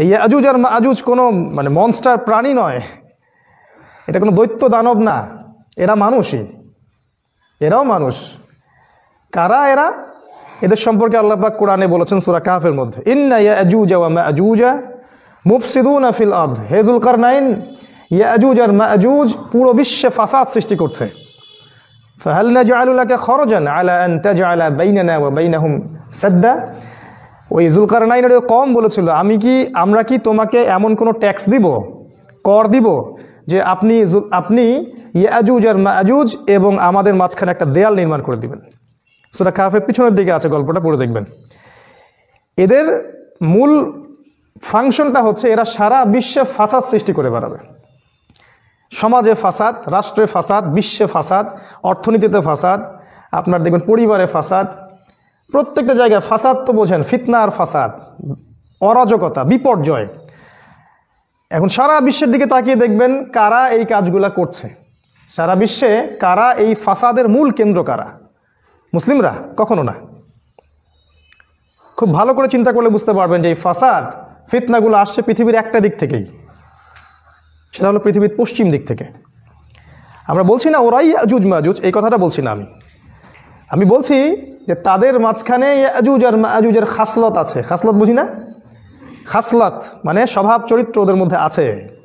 এই আজুজ আর মাজুজ কোনো মানে মনস্টার প্রাণী নয় এটা কোনো দৈত্য দানব না এরা মানুষই এরাও মানুষ কারা এরা এদের সম্পর্কে আল্লাহবাক কোরআনে বলেছেন সুরা কাহাফের মধ্যে ইন্না ইয়াজুজা ওয়া মাজুজা মুফসিদুনা ফিল আরদ হে জুলকারনাইন ইয়াজুজ আর মাজুজ পুরো বিশ্বে ফাসাদ সৃষ্টি করছে ফাহাল নাজআলু লাকা খরজান আলা আন তাজআলা বাইনানা ওয়া বাইনাহুম সাদ্দা ওই জুলকার নাইনের কম বলেছিল আমি কি আমরা কি তোমাকে এমন কোনো ট্যাক্স দিব কর দিব যে আপনি আপনি ইয়াজুজ আর মাজুজ এবং আমাদের মাঝখানে একটা দেয়াল নির্মাণ করে দিবেন সুরা খাফের পিছনের দিকে আছে গল্পটা পড়ে দেখবেন এদের মূল ফাংশনটা হচ্ছে এরা সারা বিশ্বে ফাসাদ সৃষ্টি করে বেড়াবে সমাজে ফাসাদ রাষ্ট্রে ফাসাদ বিশ্বে ফাসাদ অর্থনীতিতে ফাসাদ আপনার দেখবেন পরিবারে ফাসাদ প্রত্যেকটা জায়গায় ফাসাদ তো বোঝেন ফিতনা আর ফাসাদ অরাজকতা বিপর্যয় এখন সারা বিশ্বের দিকে তাকিয়ে দেখবেন কারা এই কাজগুলা করছে সারা বিশ্বে কারা এই ফাসাদের মূল কেন্দ্র কারা মুসলিমরা কখনো না খুব ভালো করে চিন্তা করলে বুঝতে পারবেন যে এই ফাসাদ ফিতনাগুলো আসছে পৃথিবীর একটা দিক থেকেই সেটা হলো পৃথিবীর পশ্চিম দিক থেকে আমরা বলছি না ওরাই জুজ মাজুজ এই কথাটা বলছি না আমি আমি বলছি যে তাদের মাঝখানে ইয়াজুজ আর খাসলত আছে খাসলত বুঝি না খাসলত মানে স্বভাব চরিত্র ওদের মধ্যে আছে